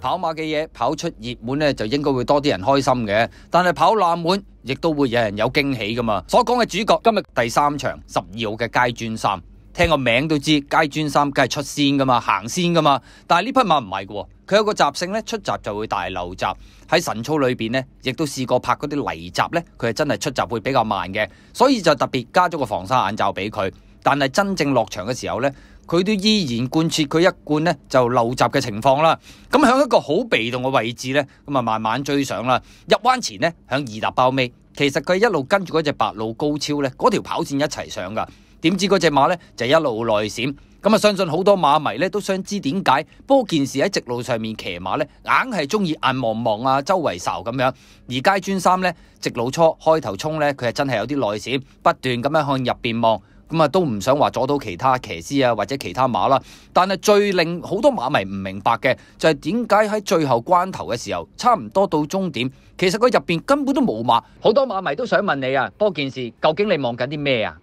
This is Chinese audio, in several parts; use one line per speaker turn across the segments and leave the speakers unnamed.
跑马嘅嘢跑出热门咧就应该会多啲人开心嘅，但系跑冷门亦都会有人有惊喜噶嘛。所讲嘅主角今日第三场十二号嘅街砖三，听个名都知街砖三梗系出先噶嘛，行先噶嘛。但系呢匹马唔系噶，佢有个习性咧，出闸就会大漏闸。喺神操里边咧，亦都试过拍嗰啲泥闸咧，佢系真系出闸会比较慢嘅，所以就特别加咗个防沙眼罩俾佢。但系真正落场嘅时候咧。佢都依然貫徹佢一貫呢就漏集嘅情況啦，咁喺一個好被動嘅位置呢，咁啊慢慢追上啦。入彎前呢，響二笪包尾，其實佢一路跟住嗰只白鹿高超呢，嗰條跑線一齊上噶。點知嗰只馬呢，就一路內閃，咁啊相信好多馬迷呢，都想知點解。不過件事喺直路上面騎馬呢，硬係中意眼望望啊，周圍睄咁樣，而街專三呢，直路初開頭衝呢，佢係真係有啲內閃，不斷咁樣向入邊望。咁啊，都唔想话阻到其他骑师啊，或者其他马啦。但系最令好多马迷唔明白嘅，就系点解喺最后关头嘅时候，差唔多到终点，其实佢入边根本都冇马。好多马迷都想问你啊，波件事究竟你望紧啲咩啊？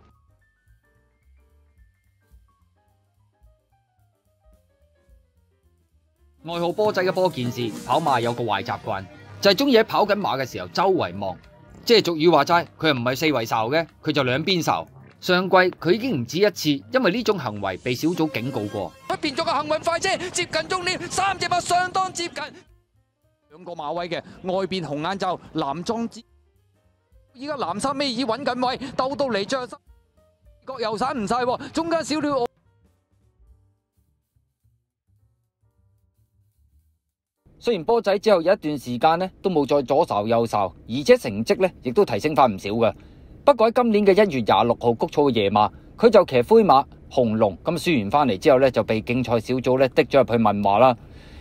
爱好波仔嘅波件事，跑马有个坏习惯就系中意喺跑紧马嘅时候周围望，即系俗语话斋，佢又唔系四围愁嘅，佢就两边愁。上季佢已经唔止一次，因为呢种行为被小组警告过。不变咗个幸运快车，接近终点，三只马相当接近，两个马位嘅外边红眼罩，蓝装之，依家南衫尾已稳紧位，斗到嚟着三角又散唔晒，中间少了我。虽然波仔之后有一段时间咧都冇再左愁右愁，而且成绩咧亦都提升翻唔少嘅。不喺今年嘅一月廿六号，谷草嘅夜晚，佢就骑灰马红龙，咁输完翻嚟之后咧，就被竞赛小组咧滴咗入去问话啦。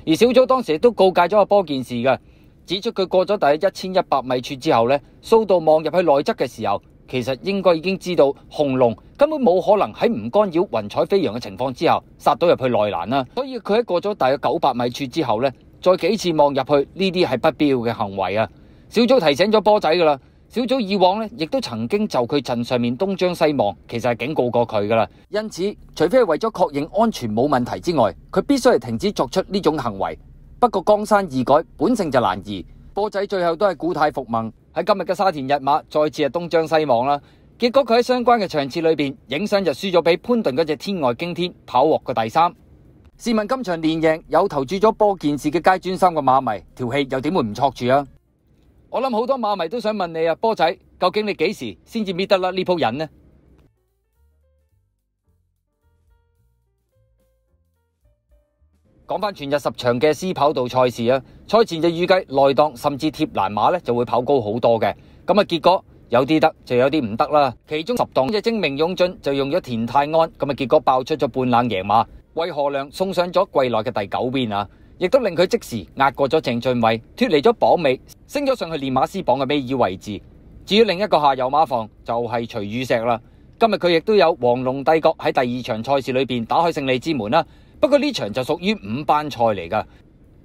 而小组当时都告诫咗阿波件事嘅，指出佢过咗大约一千一百米处之后咧，扫到望入去内侧嘅时候，其实应该已经知道红龙根本冇可能喺唔干扰云彩飞扬嘅情况之下杀到入去内栏啦。所以佢喺过咗大约九百米处之后咧，再几次望入去呢啲系不要嘅行为啊！小组提醒咗波仔噶啦。小组以往咧，亦都曾经就佢阵上面东张西望，其实系警告过佢噶啦。因此，除非系为咗确认安全冇问题之外，佢必须系停止作出呢种行为。不过江山易改，本性就难移。波仔最后都系古态复萌，喺今日嘅沙田日马再次系东张西望啦。结果佢喺相关嘅场次里边，影相就输咗俾潘顿嗰只天外惊天跑获个第三。试问今场连赢，有投注咗波件事嘅街砖三个马迷，条气又点会唔坐住啊？我谂好多马迷都想问你啊，波仔，究竟你几时先至搣得啦呢铺人呢？讲翻全日十场嘅私跑道赛事啊，赛前就预计内档甚至贴栏马咧就会跑高好多嘅，咁啊结果有啲得，就有啲唔得啦。其中十档嘅精明勇进就用咗田泰安，咁啊结果爆出咗半冷赢马，为何良送上咗季内嘅第九边啊？亦都令佢即时压过咗郑俊伟，脱离咗榜尾，升咗上去练马师榜嘅尾二位置。至于另一个下游马房就系徐宇石啦。今日佢亦都有黄龙帝国喺第二场赛事里边打开胜利之门啦。不过呢场就属于五班赛嚟噶，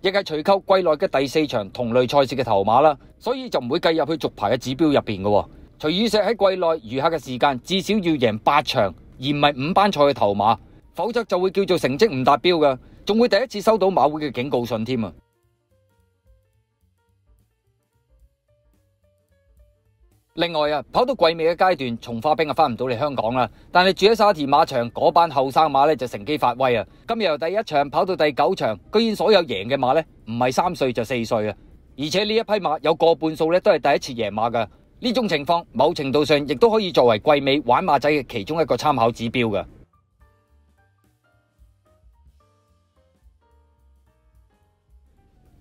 亦系徐邱季内嘅第四场同类赛事嘅头马啦。所以就唔会计入去续牌嘅指标入边噶。徐宇石喺季内余下嘅时间至少要赢八场，而唔系五班赛嘅头马。否则就会叫做成绩唔达标噶，仲会第一次收到马会嘅警告信添啊！另外啊，跑到季尾嘅阶段，从化兵啊翻唔到嚟香港啦。但系住喺沙田马场嗰班后生马咧就乘机发威啊！今日由第一场跑到第九场，居然所有赢嘅马咧唔系三岁就四岁啊！而且呢一批马有个半数咧都系第一次赢马噶。呢种情况某程度上亦都可以作为季尾玩马仔嘅其中一个参考指标噶。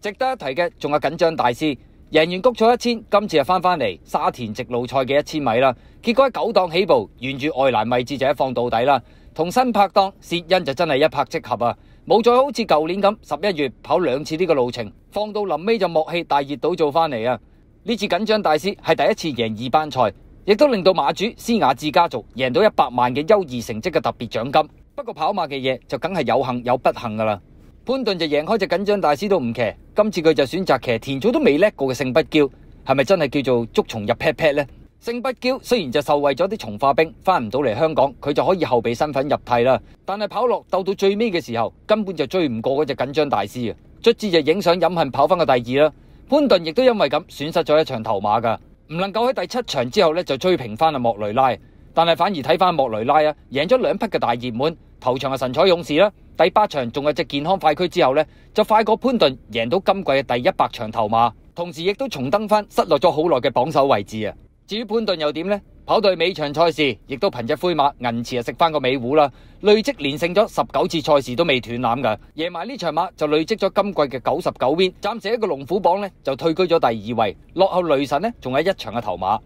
值得一提嘅仲有紧张大师，赢完谷草一千，今次又翻翻嚟沙田直路赛嘅一千米啦。结果九档起步，沿住外栏位置就一放到底啦。同新拍档薛恩就真系一拍即合啊！冇再好似旧年咁十一月跑两次呢个路程，放到临尾就默气大热岛做翻嚟啊！呢次紧张大师系第一次赢二班赛，亦都令到马主施雅治家族赢到一百万嘅优异成绩嘅特别奖金。不过跑马嘅嘢就梗系有幸有不幸噶啦，潘顿就赢开只紧张大师都唔骑。今次佢就选择，其实田祖都未叻过嘅圣不娇，系咪真系叫做捉虫入 pat pat 咧？圣不娇虽然就受惠咗啲从化兵翻唔到嚟香港，佢就可以后备身份入替啦。但系跑落斗到最尾嘅时候，根本就追唔过嗰只紧张大师啊！卒之就影相饮恨跑翻个第二啦。潘顿亦都因为咁损失咗一场头马噶，唔能够喺第七场之后咧就追平翻阿莫雷拉，但系反而睇翻莫雷拉啊，赢咗两匹嘅大热门头场系神彩勇士啦。第八场仲有只健康快区之后呢，就快过潘顿赢到今季嘅第一百场头马，同时亦都重登翻失落咗好耐嘅榜首位置啊！至于潘顿又点呢？跑对尾场赛事，亦都凭只灰马银池啊，食翻个尾虎啦，累积连胜咗十九次赛事都未断缆噶。赢埋呢场马就累积咗今季嘅九十九边，暂时一个龙虎榜呢，就退居咗第二位，落后雷神呢，仲有一场嘅头马。